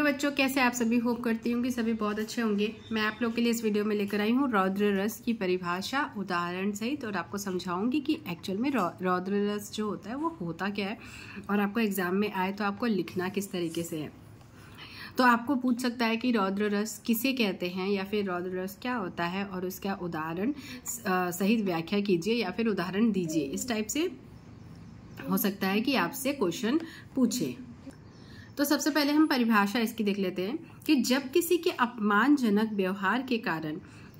hello बच्चों कैसे आप सभी होप करती हूँ कि सभी बहुत अच्छे होंगे मैं आप लोग के लिए इस वीडियो में लेकर आई हूँ रौद्र रस की परिभाषा उदाहरण सहित और आपको समझाऊंगी कि एक्चुअल में रौ, रौद्र रस जो होता है वो होता क्या है और आपको एग्ज़ाम में आए तो आपको लिखना किस तरीके से है तो आपको पूछ सकता है कि रौद्र रस किसे कहते हैं या फिर रौद्र रस क्या होता है और उसका उदाहरण सहित व्याख्या कीजिए या फिर उदाहरण दीजिए इस टाइप से हो सकता है कि आपसे क्वेश्चन पूछे तो सबसे पहले हम परिभाषा इसकी देख लेते हैं कि जब किसी के अपमानजनक व्यवहार के कारण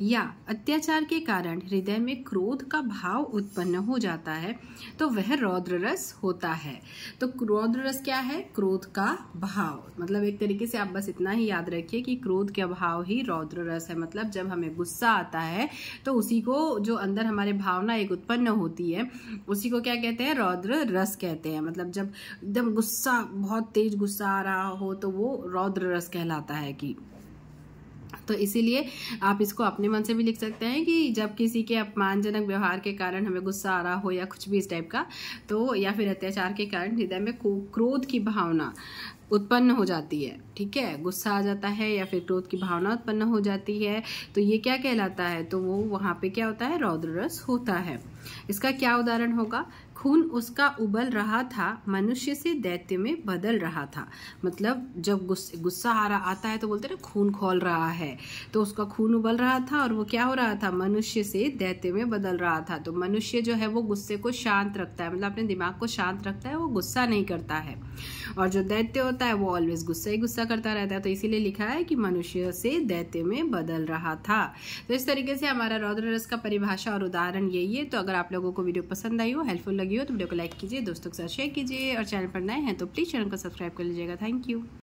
या अत्याचार के कारण हृदय में क्रोध का भाव उत्पन्न हो जाता है तो वह रौद्र रस होता है तो रौद्र रस क्या है क्रोध का भाव मतलब एक तरीके से आप बस इतना ही याद रखिए कि क्रोध का भाव ही रौद्र रस है मतलब जब हमें गुस्सा आता है तो उसी को जो अंदर हमारे भावना एक उत्पन्न होती है उसी को क्या कहते हैं रौद्र रस कहते हैं मतलब जब एकदम गुस्सा बहुत तेज गुस्सा आ रहा हो तो वो रौद्र रस कहलाता है कि तो इसीलिए आप इसको अपने मन से भी लिख सकते हैं कि जब किसी के अपमानजनक व्यवहार के कारण हमें गुस्सा आ रहा हो या कुछ भी इस टाइप का तो या फिर अत्याचार के कारण हृदय में क्रोध की भावना उत्पन्न हो जाती है ठीक है गुस्सा आ जाता है या फिर क्रोध की भावना उत्पन्न हो जाती है तो ये क्या कहलाता है तो वो वहाँ पे क्या होता है रौद्र रस होता है इसका क्या उदाहरण होगा खून उसका उबल रहा था मनुष्य से दैत्य में बदल रहा था मतलब जब गुस्सा गुस्सा आ रहा आता है तो बोलते ना खून खोल रहा है तो उसका खून उबल रहा था और वो क्या हो रहा था मनुष्य से दैत्य में बदल रहा था तो मनुष्य जो है वो गुस्से को शांत रखता है मतलब अपने दिमाग को शांत रखता है वो गुस्सा नहीं करता है और जो दैत्य होता है वो ऑलवेज गुस्सा ही गुस्सा करता रहता है तो इसीलिए लिखा है कि मनुष्य से दैत्य में बदल रहा था तो इस तरीके से हमारा रौद्र रस का परिभाषा और उदाहरण यही है तो अगर आप लोगों को वीडियो पसंद आई हो हेल्पफुल लगी हो तो वीडियो को लाइक कीजिए दोस्तों के साथ शेयर कीजिए और चैनल पर नए हैं तो प्लीज़ चैनल को सब्सक्राइब कर लीजिएगा थैंक यू